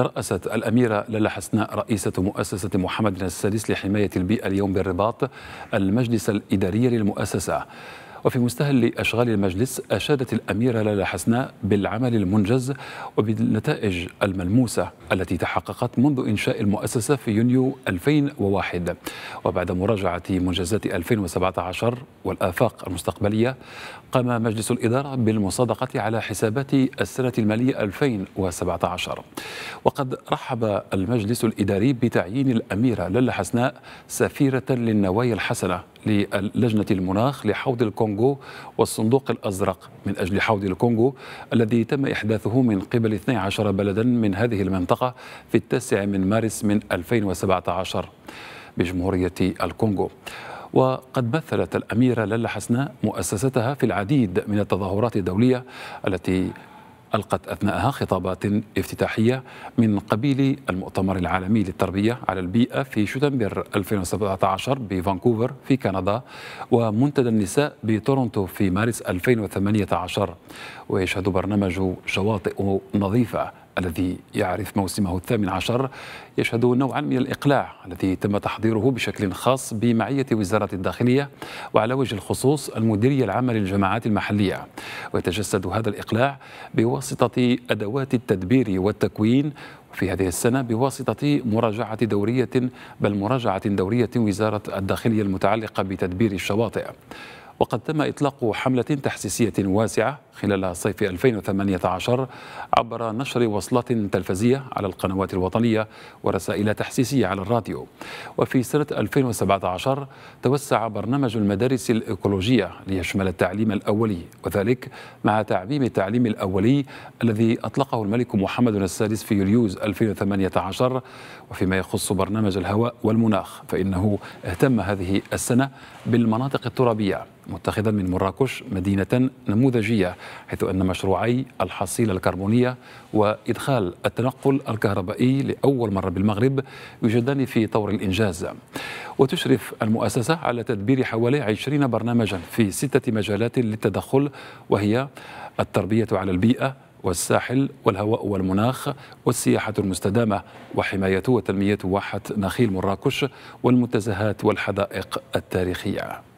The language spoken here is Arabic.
ترأست الأميرة للا حسناء رئيسة مؤسسة محمد السادس لحماية البيئة اليوم بالرباط المجلس الإداري للمؤسسة وفي مستهل أشغال المجلس أشادت الأميرة لالا حسناء بالعمل المنجز وبالنتائج الملموسة التي تحققت منذ إنشاء المؤسسة في يونيو 2001 وبعد مراجعة منجزات 2017 والآفاق المستقبلية قام مجلس الإدارة بالمصادقة على حسابات السنة المالية 2017 وقد رحب المجلس الإداري بتعيين الأميرة لالا حسناء سفيرة للنوايا الحسنة للجنة المناخ لحوض الكونغرس الكونغو والصندوق الأزرق من أجل حوض الكونغو الذي تم إحداثه من قبل 12 بلدا من هذه المنطقة في التاسع من مارس من 2017 بجمهورية الكونغو وقد مثلت الأميرة للا حسناء مؤسستها في العديد من التظاهرات الدولية التي ألقت أثناءها خطابات افتتاحية من قبيل المؤتمر العالمي للتربية على البيئة في شتنبر 2017 بفانكوفر في كندا ومنتدى النساء بتورونتو في مارس 2018 ويشهد برنامج شواطئ نظيفة الذي يعرف موسمه الثامن عشر يشهد نوعا من الإقلاع الذي تم تحضيره بشكل خاص بمعية وزارة الداخلية وعلى وجه الخصوص المديرية العامة للجماعات المحلية ويتجسد هذا الإقلاع بواسطة أدوات التدبير والتكوين في هذه السنة بواسطة مراجعة دورية بل مراجعة دورية وزارة الداخلية المتعلقة بتدبير الشواطئ وقد تم إطلاق حملة تحسيسية واسعة خلال صيف 2018 عبر نشر وصلات تلفزية على القنوات الوطنية ورسائل تحسيسية على الراديو وفي سنة 2017 توسع برنامج المدارس الإيكولوجية ليشمل التعليم الأولي وذلك مع تعميم التعليم الأولي الذي أطلقه الملك محمد السادس في يوليوز 2018 وفيما يخص برنامج الهواء والمناخ فإنه اهتم هذه السنة بالمناطق الترابية متخذا من مراكش مدينة نموذجية حيث أن مشروعي الحصيلة الكربونية وإدخال التنقل الكهربائي لأول مرة بالمغرب يوجدان في طور الإنجاز وتشرف المؤسسة على تدبير حوالي 20 برنامجا في ستة مجالات للتدخل وهي التربية على البيئة والساحل والهواء والمناخ والسياحة المستدامة وحماية وتنمية واحة نخيل مراكش والمنتزهات والحدائق التاريخية